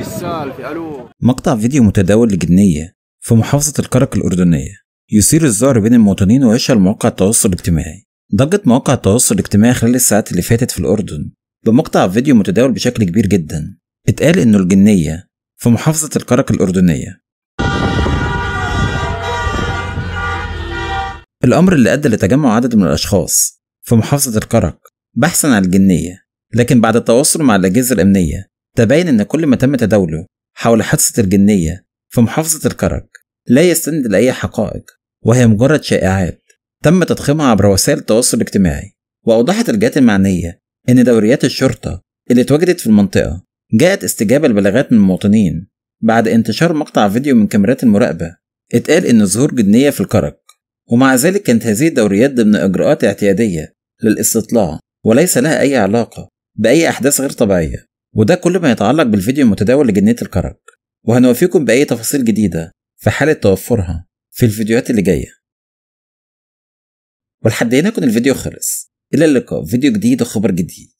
السالفة ألو مقطع فيديو متداول لجنية في محافظة الكرك الأردنية يثير الزعر بين المواطنين ويشهر مواقع التواصل الاجتماعي ضجت مواقع التواصل الاجتماعي خلال الساعات اللي فاتت في الأردن بمقطع فيديو متداول بشكل كبير جدا اتقال إنه الجنية في محافظة الكرك الأردنية الأمر اللي أدى لتجمع عدد من الأشخاص في محافظة الكرك بحثا عن الجنية لكن بعد التواصل مع الأجهزة الأمنية تبين إن كل ما تم تداوله حول حصة الجنية في محافظة الكرك لا يستند لأي حقائق وهي مجرد شائعات تم تضخيمها عبر وسائل التواصل الاجتماعي وأوضحت الجهات المعنية إن دوريات الشرطة اللي اتوجدت في المنطقة جاءت استجابة لبلاغات من المواطنين بعد انتشار مقطع فيديو من كاميرات المراقبة اتقال إن ظهور جنية في الكرك ومع ذلك كانت هذه الدوريات ضمن إجراءات اعتيادية للاستطلاع وليس لها أي علاقة بأي أحداث غير طبيعية وده كل ما يتعلق بالفيديو المتداول لجنية الكرك وهنوفيكم بأي تفاصيل جديدة في حالة توفرها في الفيديوهات اللي جاية ولحد هنا يكون الفيديو خلص إلى اللقاء فيديو جديد وخبر جديد